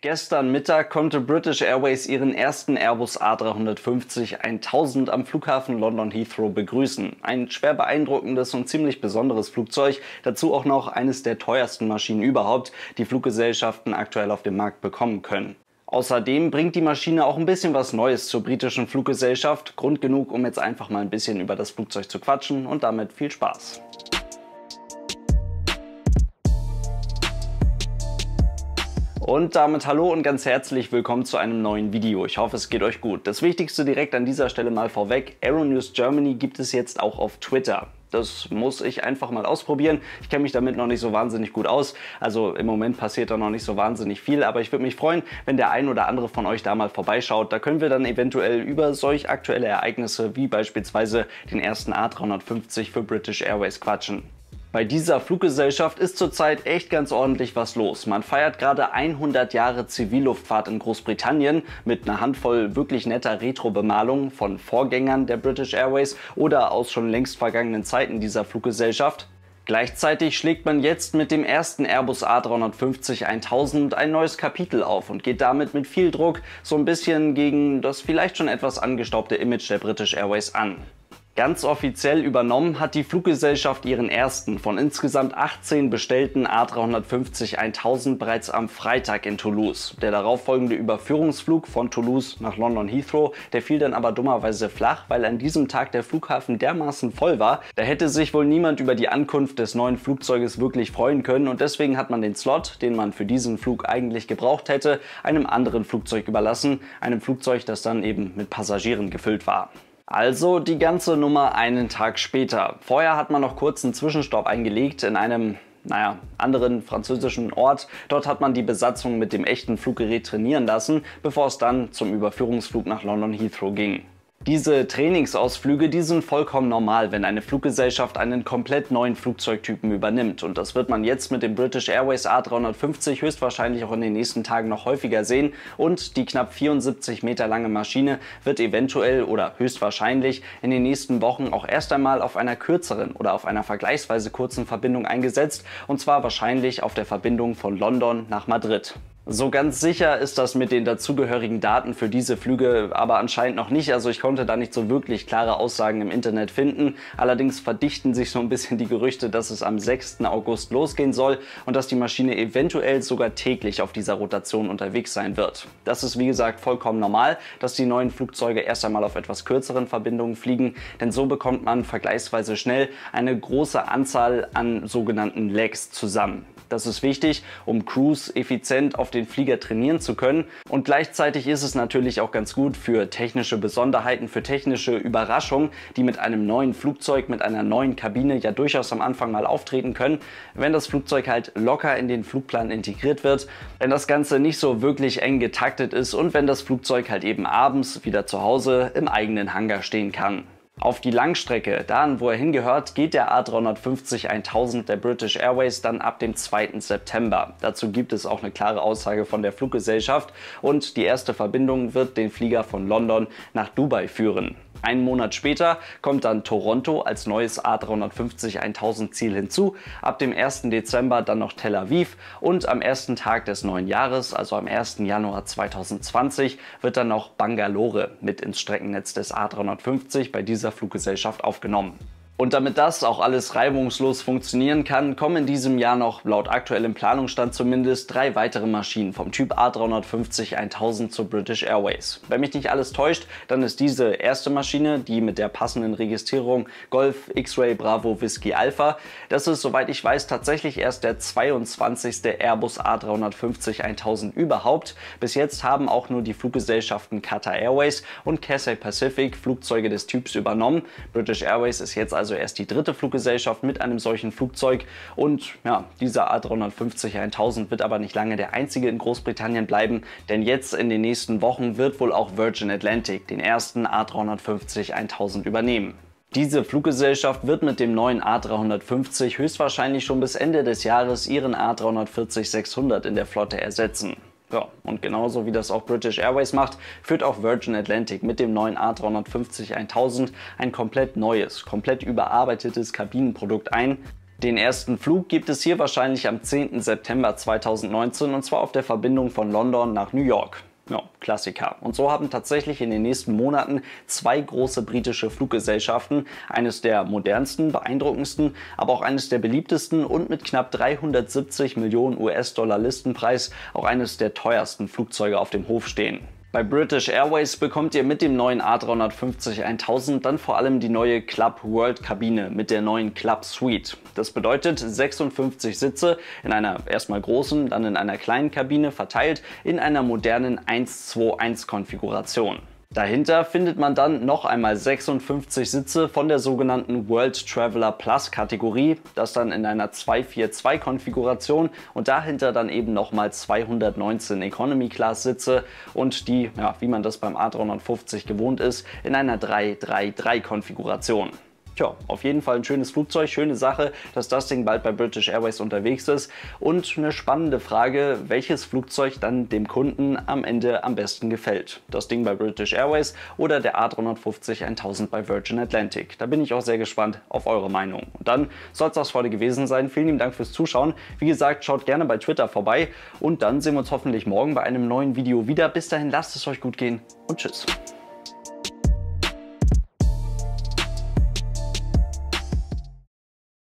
Gestern Mittag konnte British Airways ihren ersten Airbus A350 1000 am Flughafen London Heathrow begrüßen. Ein schwer beeindruckendes und ziemlich besonderes Flugzeug, dazu auch noch eines der teuersten Maschinen überhaupt, die Fluggesellschaften aktuell auf dem Markt bekommen können. Außerdem bringt die Maschine auch ein bisschen was Neues zur britischen Fluggesellschaft, Grund genug, um jetzt einfach mal ein bisschen über das Flugzeug zu quatschen und damit viel Spaß. Und damit hallo und ganz herzlich willkommen zu einem neuen Video. Ich hoffe, es geht euch gut. Das Wichtigste direkt an dieser Stelle mal vorweg, Aeronews Germany gibt es jetzt auch auf Twitter. Das muss ich einfach mal ausprobieren. Ich kenne mich damit noch nicht so wahnsinnig gut aus. Also im Moment passiert da noch nicht so wahnsinnig viel, aber ich würde mich freuen, wenn der ein oder andere von euch da mal vorbeischaut. Da können wir dann eventuell über solch aktuelle Ereignisse wie beispielsweise den ersten A350 für British Airways quatschen. Bei dieser Fluggesellschaft ist zurzeit echt ganz ordentlich was los. Man feiert gerade 100 Jahre Zivilluftfahrt in Großbritannien mit einer Handvoll wirklich netter Retro-Bemalungen von Vorgängern der British Airways oder aus schon längst vergangenen Zeiten dieser Fluggesellschaft. Gleichzeitig schlägt man jetzt mit dem ersten Airbus A350-1000 ein neues Kapitel auf und geht damit mit viel Druck so ein bisschen gegen das vielleicht schon etwas angestaubte Image der British Airways an. Ganz offiziell übernommen hat die Fluggesellschaft ihren ersten von insgesamt 18 bestellten A350-1000 bereits am Freitag in Toulouse. Der darauffolgende Überführungsflug von Toulouse nach London Heathrow, der fiel dann aber dummerweise flach, weil an diesem Tag der Flughafen dermaßen voll war, da hätte sich wohl niemand über die Ankunft des neuen Flugzeuges wirklich freuen können und deswegen hat man den Slot, den man für diesen Flug eigentlich gebraucht hätte, einem anderen Flugzeug überlassen, einem Flugzeug, das dann eben mit Passagieren gefüllt war. Also die ganze Nummer einen Tag später. Vorher hat man noch kurz einen Zwischenstopp eingelegt in einem naja, anderen französischen Ort. Dort hat man die Besatzung mit dem echten Fluggerät trainieren lassen, bevor es dann zum Überführungsflug nach London Heathrow ging. Diese Trainingsausflüge, die sind vollkommen normal, wenn eine Fluggesellschaft einen komplett neuen Flugzeugtypen übernimmt. Und das wird man jetzt mit dem British Airways A350 höchstwahrscheinlich auch in den nächsten Tagen noch häufiger sehen. Und die knapp 74 Meter lange Maschine wird eventuell oder höchstwahrscheinlich in den nächsten Wochen auch erst einmal auf einer kürzeren oder auf einer vergleichsweise kurzen Verbindung eingesetzt. Und zwar wahrscheinlich auf der Verbindung von London nach Madrid. So ganz sicher ist das mit den dazugehörigen Daten für diese Flüge aber anscheinend noch nicht. Also ich konnte da nicht so wirklich klare Aussagen im Internet finden. Allerdings verdichten sich so ein bisschen die Gerüchte, dass es am 6. August losgehen soll und dass die Maschine eventuell sogar täglich auf dieser Rotation unterwegs sein wird. Das ist wie gesagt vollkommen normal, dass die neuen Flugzeuge erst einmal auf etwas kürzeren Verbindungen fliegen, denn so bekommt man vergleichsweise schnell eine große Anzahl an sogenannten Lags zusammen. Das ist wichtig, um Crews effizient auf den Flieger trainieren zu können. Und gleichzeitig ist es natürlich auch ganz gut für technische Besonderheiten, für technische Überraschungen, die mit einem neuen Flugzeug, mit einer neuen Kabine ja durchaus am Anfang mal auftreten können, wenn das Flugzeug halt locker in den Flugplan integriert wird, wenn das Ganze nicht so wirklich eng getaktet ist und wenn das Flugzeug halt eben abends wieder zu Hause im eigenen Hangar stehen kann. Auf die Langstrecke, dann wo er hingehört, geht der A350 1000 der British Airways dann ab dem 2. September. Dazu gibt es auch eine klare Aussage von der Fluggesellschaft und die erste Verbindung wird den Flieger von London nach Dubai führen. Einen Monat später kommt dann Toronto als neues A350 1000 Ziel hinzu, ab dem 1. Dezember dann noch Tel Aviv und am ersten Tag des neuen Jahres, also am 1. Januar 2020, wird dann noch Bangalore mit ins Streckennetz des A350 bei dieser Fluggesellschaft aufgenommen. Und damit das auch alles reibungslos funktionieren kann, kommen in diesem Jahr noch, laut aktuellem Planungsstand zumindest, drei weitere Maschinen vom Typ A350-1000 zur British Airways. Wenn mich nicht alles täuscht, dann ist diese erste Maschine, die mit der passenden Registrierung Golf X-Ray Bravo Whiskey Alpha, das ist, soweit ich weiß, tatsächlich erst der 22. Airbus A350-1000 überhaupt. Bis jetzt haben auch nur die Fluggesellschaften Qatar Airways und Cathay Pacific Flugzeuge des Typs übernommen. British Airways ist jetzt also also erst die dritte Fluggesellschaft mit einem solchen Flugzeug. Und ja, dieser A350-1000 wird aber nicht lange der einzige in Großbritannien bleiben, denn jetzt in den nächsten Wochen wird wohl auch Virgin Atlantic den ersten A350-1000 übernehmen. Diese Fluggesellschaft wird mit dem neuen A350 höchstwahrscheinlich schon bis Ende des Jahres ihren A340-600 in der Flotte ersetzen. Ja, und genauso wie das auch British Airways macht, führt auch Virgin Atlantic mit dem neuen A350-1000 ein komplett neues, komplett überarbeitetes Kabinenprodukt ein, den ersten Flug gibt es hier wahrscheinlich am 10. September 2019 und zwar auf der Verbindung von London nach New York. Ja, Klassiker. Und so haben tatsächlich in den nächsten Monaten zwei große britische Fluggesellschaften, eines der modernsten, beeindruckendsten, aber auch eines der beliebtesten und mit knapp 370 Millionen US-Dollar Listenpreis auch eines der teuersten Flugzeuge auf dem Hof stehen. Bei British Airways bekommt ihr mit dem neuen A350-1000 dann vor allem die neue Club World Kabine mit der neuen Club Suite. Das bedeutet 56 Sitze in einer erstmal großen, dann in einer kleinen Kabine verteilt in einer modernen 121-Konfiguration. Dahinter findet man dann noch einmal 56 Sitze von der sogenannten World Traveler Plus Kategorie, das dann in einer 242 Konfiguration und dahinter dann eben nochmal 219 Economy Class Sitze und die, ja, wie man das beim A350 gewohnt ist, in einer 333 Konfiguration. Tja, auf jeden Fall ein schönes Flugzeug, schöne Sache, dass das Ding bald bei British Airways unterwegs ist und eine spannende Frage, welches Flugzeug dann dem Kunden am Ende am besten gefällt. Das Ding bei British Airways oder der A350 1000 bei Virgin Atlantic. Da bin ich auch sehr gespannt auf eure Meinung. Und dann soll es das heute gewesen sein. Vielen lieben Dank fürs Zuschauen. Wie gesagt, schaut gerne bei Twitter vorbei und dann sehen wir uns hoffentlich morgen bei einem neuen Video wieder. Bis dahin, lasst es euch gut gehen und tschüss.